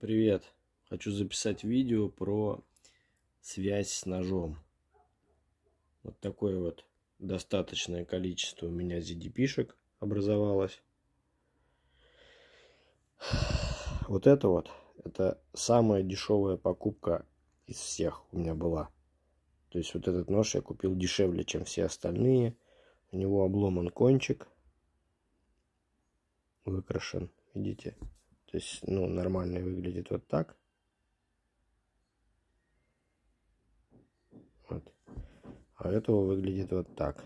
Привет! Хочу записать видео про связь с ножом. Вот такое вот достаточное количество у меня ZDP-шек образовалось. Вот это вот, это самая дешевая покупка из всех у меня была. То есть вот этот нож я купил дешевле, чем все остальные. У него обломан кончик, выкрашен, видите? То есть, ну, нормально выглядит вот так. Вот. А этого выглядит вот так.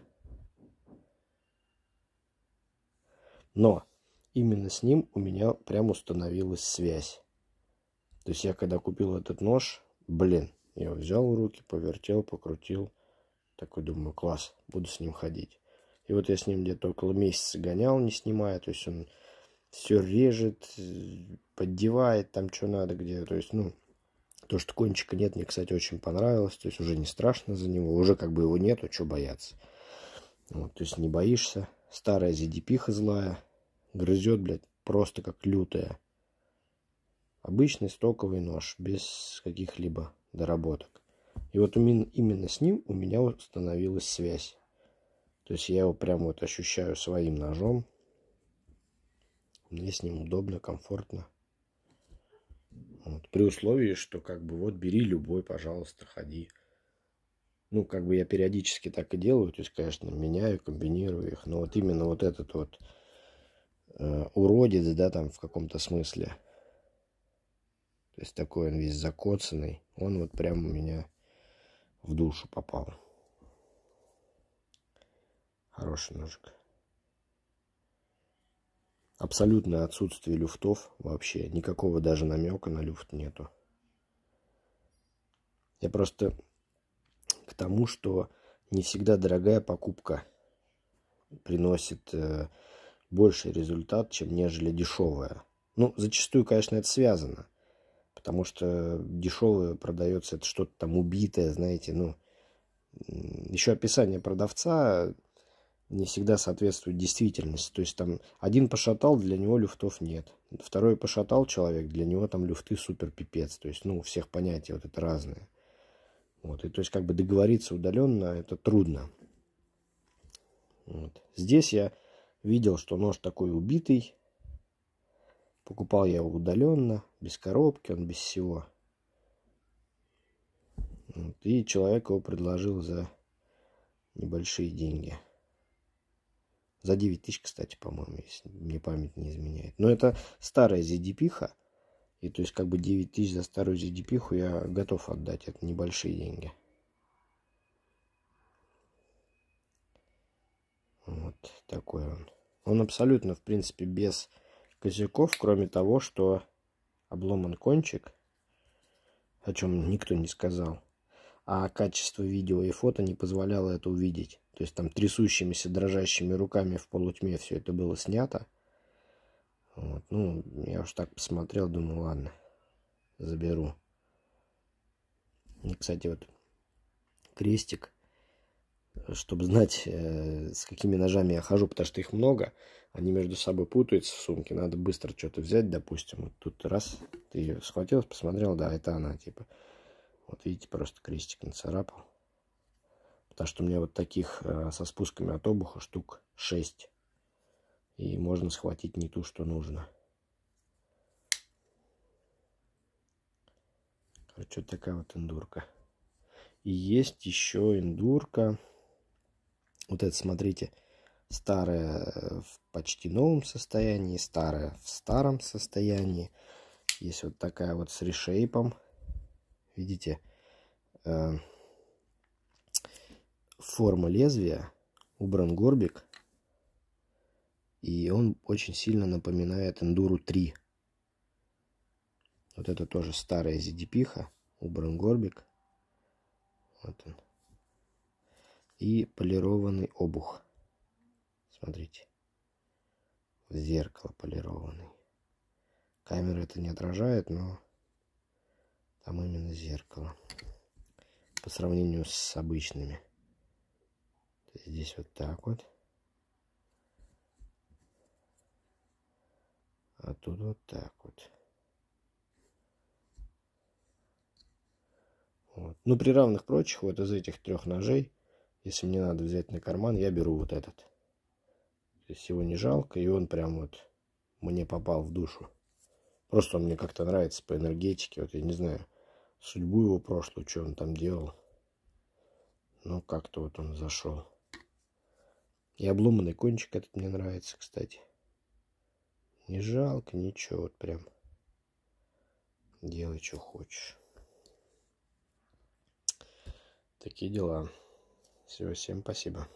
Но именно с ним у меня прям установилась связь. То есть я когда купил этот нож, блин, я его взял в руки, повертел, покрутил. Такой думаю, класс, буду с ним ходить. И вот я с ним где-то около месяца гонял, не снимая. То есть он все режет, э, поддевает там, что надо, где. То есть, ну, то, что кончика нет, мне, кстати, очень понравилось. То есть, уже не страшно за него. Уже как бы его нету, что бояться. Вот, то есть, не боишься. Старая зидипиха злая. Грызет, блядь, просто как лютая. Обычный стоковый нож, без каких-либо доработок. И вот именно с ним у меня установилась связь. То есть я его прям вот ощущаю своим ножом. Мне с ним удобно, комфортно. Вот. При условии, что как бы вот бери любой, пожалуйста, ходи. Ну, как бы я периодически так и делаю, то есть, конечно, меняю, комбинирую их, но вот именно вот этот вот э, уродец, да, там в каком-то смысле, то есть такой он весь закоцанный, он вот прям у меня в душу попал. Хороший ножик. Абсолютное отсутствие люфтов вообще. Никакого даже намека на люфт нету. Я просто к тому, что не всегда дорогая покупка приносит э, больший результат, чем нежели дешевая. Ну, зачастую, конечно, это связано. Потому что дешевое продается, это что-то там убитое, знаете, ну, еще описание продавца не всегда соответствует действительности. То есть там один пошатал, для него люфтов нет. Второй пошатал человек, для него там люфты супер пипец. То есть, ну, у всех понятия вот это разное. Вот, и то есть как бы договориться удаленно это трудно. Вот. Здесь я видел, что нож такой убитый. Покупал я его удаленно, без коробки, он без всего. Вот. И человек его предложил за небольшие деньги. За 9 тысяч, кстати, по-моему, если мне память не изменяет. Но это старая ZDP-ха. И то есть как бы 9 тысяч за старую ZDP-ху я готов отдать. Это небольшие деньги. Вот такой он. Он абсолютно, в принципе, без косяков, кроме того, что обломан кончик, о чем никто не сказал а качество видео и фото не позволяло это увидеть. То есть там трясущимися, дрожащими руками в полутьме все это было снято. Вот. Ну, я уж так посмотрел, думаю, ладно, заберу. И, кстати, вот крестик, чтобы знать, э, с какими ножами я хожу, потому что их много, они между собой путаются в сумке, надо быстро что-то взять, допустим, вот тут раз, ты ее схватил, посмотрел, да, это она, типа. Вот видите, просто крестик нацарапал. Потому что у меня вот таких э, со спусками от обуха штук 6. И можно схватить не ту, что нужно. Короче, вот такая вот эндурка. И есть еще эндурка. Вот это, смотрите, старая э, в почти новом состоянии, старая в старом состоянии. Есть вот такая вот с решейпом видите, эм, форма лезвия, убран горбик, и он очень сильно напоминает Enduro 3. Вот это тоже старая ZDP, убран горбик. Вот он. И полированный обух. Смотрите. В зеркало полированный. Камера это не отражает, но там именно зеркало. По сравнению с обычными. Здесь вот так вот. А тут вот так вот. Вот. Ну, при равных прочих, вот из этих трех ножей, если мне надо взять на карман, я беру вот этот. То есть его не жалко, и он прям вот мне попал в душу. Просто он мне как-то нравится по энергетике. Вот я не знаю, судьбу его прошлую, что он там делал. Но ну, как-то вот он зашел. И обломанный кончик этот мне нравится, кстати. Не жалко, ничего, вот прям. Делай, что хочешь. Такие дела. Все, всем спасибо.